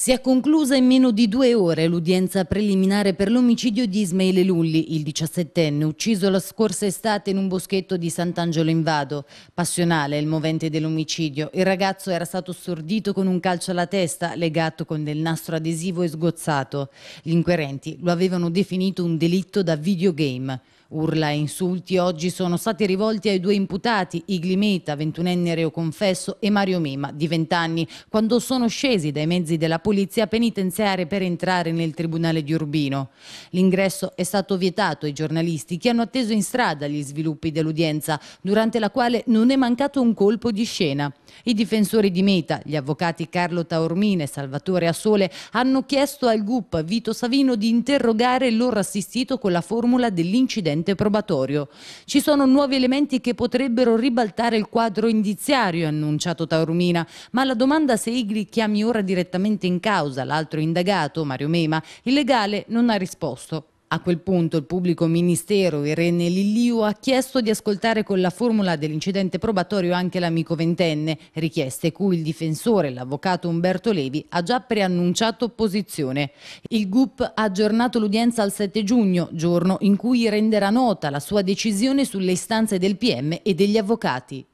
Si è conclusa in meno di due ore l'udienza preliminare per l'omicidio di Ismaele Lulli, il 17enne, ucciso la scorsa estate in un boschetto di Sant'Angelo in Vado. Passionale il movente dell'omicidio. Il ragazzo era stato stordito con un calcio alla testa, legato con del nastro adesivo e sgozzato. Gli inquirenti lo avevano definito un delitto da videogame. Urla e insulti oggi sono stati rivolti ai due imputati, Iglimeta, 21enne reo confesso, e Mario Mema, di 20 anni, quando sono scesi dai mezzi della polizia penitenziaria per entrare nel tribunale di Urbino. L'ingresso è stato vietato ai giornalisti che hanno atteso in strada gli sviluppi dell'udienza, durante la quale non è mancato un colpo di scena. I difensori di Meta, gli avvocati Carlo Taormine e Salvatore Assole, hanno chiesto al GUP Vito Savino di interrogare il loro assistito con la formula dell'incidente probatorio. Ci sono nuovi elementi che potrebbero ribaltare il quadro indiziario, ha annunciato Taormina, ma la domanda se Igli chiami ora direttamente in causa l'altro indagato, Mario Mema, il legale non ha risposto. A quel punto il pubblico ministero Irene Lilliu ha chiesto di ascoltare con la formula dell'incidente probatorio anche l'amico ventenne, richieste cui il difensore, l'avvocato Umberto Levi, ha già preannunciato opposizione. Il GUP ha aggiornato l'udienza al 7 giugno, giorno in cui renderà nota la sua decisione sulle istanze del PM e degli avvocati.